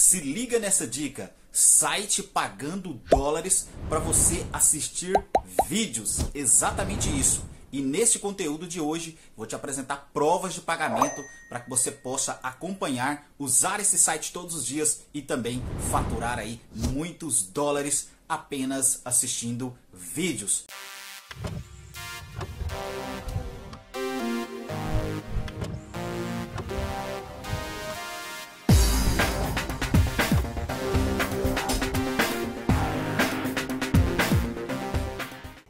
Se liga nessa dica, site pagando dólares para você assistir vídeos, exatamente isso. E neste conteúdo de hoje, vou te apresentar provas de pagamento para que você possa acompanhar, usar esse site todos os dias e também faturar aí muitos dólares apenas assistindo vídeos.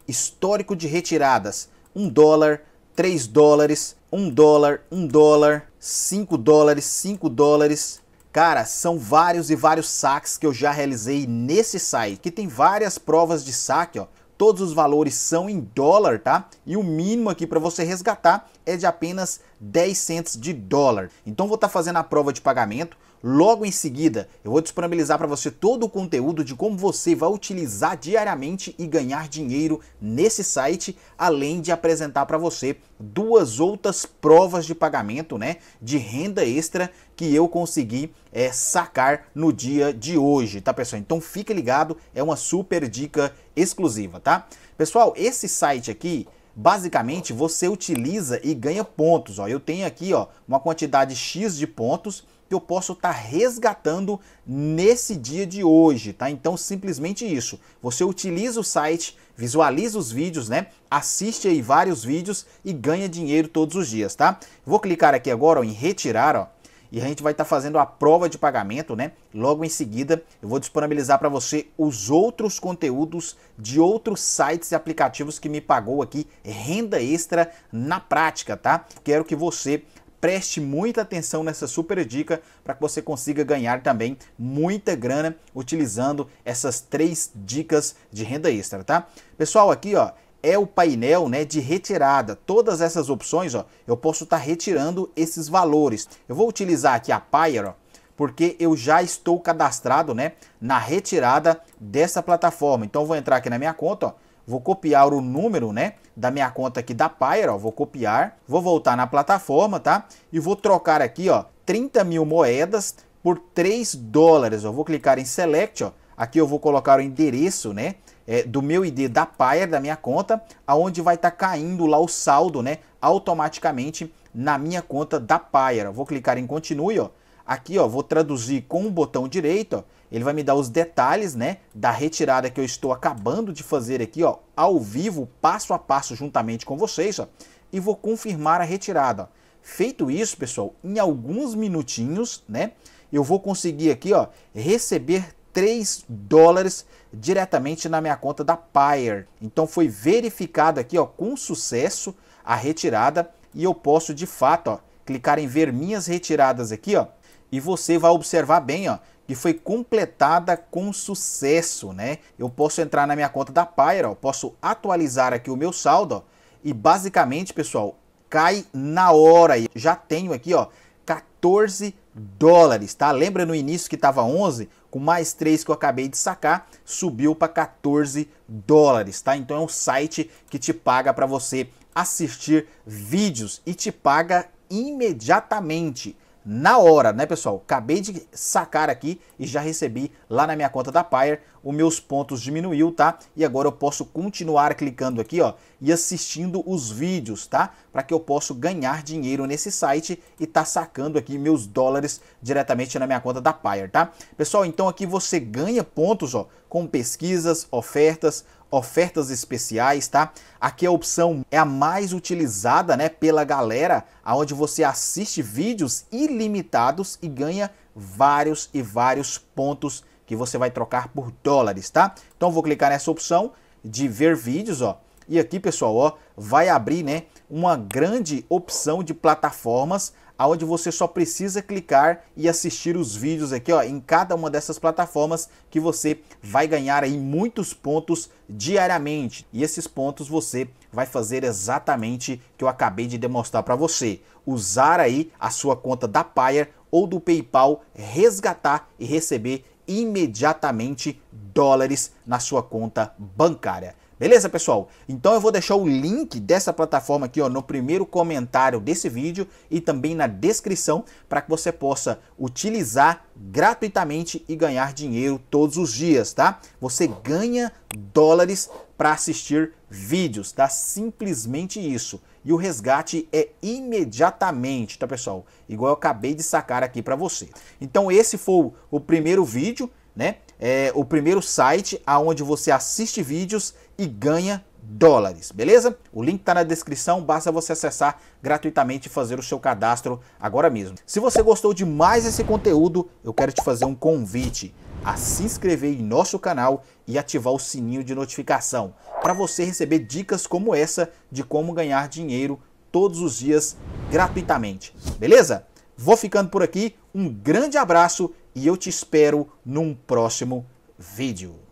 histórico de retiradas: 1 dólar, 3 dólares, 1 dólar, 1 dólar, 5 dólares, 5 dólares. Cara, são vários e vários saques que eu já realizei nesse site, que tem várias provas de saque, ó. Todos os valores são em dólar, tá? E o mínimo aqui para você resgatar é de apenas 10 centos de dólar. Então vou estar tá fazendo a prova de pagamento. Logo em seguida, eu vou disponibilizar para você todo o conteúdo de como você vai utilizar diariamente e ganhar dinheiro nesse site, além de apresentar para você duas outras provas de pagamento, né, de renda extra que eu consegui é, sacar no dia de hoje, tá pessoal? Então fique ligado, é uma super dica exclusiva, tá? Pessoal, esse site aqui Basicamente, você utiliza e ganha pontos. Ó. Eu tenho aqui ó, uma quantidade X de pontos que eu posso estar tá resgatando nesse dia de hoje, tá? Então, simplesmente isso. Você utiliza o site, visualiza os vídeos, né? Assiste aí vários vídeos e ganha dinheiro todos os dias, tá? Vou clicar aqui agora ó, em retirar, ó e a gente vai estar tá fazendo a prova de pagamento, né? Logo em seguida, eu vou disponibilizar para você os outros conteúdos de outros sites e aplicativos que me pagou aqui renda extra na prática, tá? Quero que você preste muita atenção nessa super dica para que você consiga ganhar também muita grana utilizando essas três dicas de renda extra, tá? Pessoal, aqui ó, é o painel né, de retirada. Todas essas opções, ó, eu posso estar tá retirando esses valores. Eu vou utilizar aqui a Payer, ó, porque eu já estou cadastrado né, na retirada dessa plataforma. Então vou entrar aqui na minha conta, ó, vou copiar o número né, da minha conta aqui da Payer, ó, vou copiar, vou voltar na plataforma tá, e vou trocar aqui ó, 30 mil moedas por 3 dólares. Eu vou clicar em Select, ó, aqui eu vou colocar o endereço né, é, do meu ID da Paia, da minha conta, aonde vai estar tá caindo lá o saldo, né, automaticamente na minha conta da Paia. Vou clicar em continue, ó. Aqui, ó, vou traduzir com o botão direito, ó. Ele vai me dar os detalhes, né, da retirada que eu estou acabando de fazer aqui, ó, ao vivo, passo a passo juntamente com vocês, ó, e vou confirmar a retirada. Feito isso, pessoal, em alguns minutinhos, né, eu vou conseguir aqui, ó, receber 3 dólares diretamente na minha conta da Pair. Então foi verificado aqui ó, com sucesso a retirada e eu posso de fato ó, clicar em ver minhas retiradas aqui ó, e você vai observar bem ó, que foi completada com sucesso. Né? Eu posso entrar na minha conta da Pair, ó, posso atualizar aqui o meu saldo ó, e basicamente pessoal cai na hora. Já tenho aqui ó, 14 dólares, tá? Lembra no início que estava 11? Com mais 3 que eu acabei de sacar, subiu para 14 dólares, tá? Então é um site que te paga para você assistir vídeos e te paga imediatamente na hora, né, pessoal? Acabei de sacar aqui e já recebi lá na minha conta da Pyre, os meus pontos diminuiu, tá? E agora eu posso continuar clicando aqui, ó, e assistindo os vídeos, tá? Para que eu possa ganhar dinheiro nesse site e tá sacando aqui meus dólares diretamente na minha conta da Pyre, tá? Pessoal, então aqui você ganha pontos, ó, com pesquisas, ofertas, ofertas especiais, tá? Aqui a opção é a mais utilizada, né, pela galera, aonde você assiste vídeos ilimitados e ganha vários e vários pontos que você vai trocar por dólares, tá? Então vou clicar nessa opção de ver vídeos, ó. E aqui, pessoal, ó, vai abrir, né, uma grande opção de plataformas aonde você só precisa clicar e assistir os vídeos aqui ó, em cada uma dessas plataformas que você vai ganhar aí muitos pontos diariamente. E esses pontos você vai fazer exatamente que eu acabei de demonstrar para você. Usar aí a sua conta da Payer ou do PayPal, resgatar e receber imediatamente dólares na sua conta bancária. Beleza, pessoal? Então eu vou deixar o link dessa plataforma aqui ó, no primeiro comentário desse vídeo e também na descrição para que você possa utilizar gratuitamente e ganhar dinheiro todos os dias, tá? Você ganha dólares para assistir vídeos, tá? Simplesmente isso. E o resgate é imediatamente, tá, pessoal? Igual eu acabei de sacar aqui para você. Então esse foi o primeiro vídeo, né? É o primeiro site aonde você assiste vídeos e ganha dólares, beleza? O link está na descrição, basta você acessar gratuitamente e fazer o seu cadastro agora mesmo. Se você gostou de mais esse conteúdo, eu quero te fazer um convite a se inscrever em nosso canal e ativar o sininho de notificação para você receber dicas como essa de como ganhar dinheiro todos os dias gratuitamente, beleza? Vou ficando por aqui, um grande abraço e eu te espero num próximo vídeo.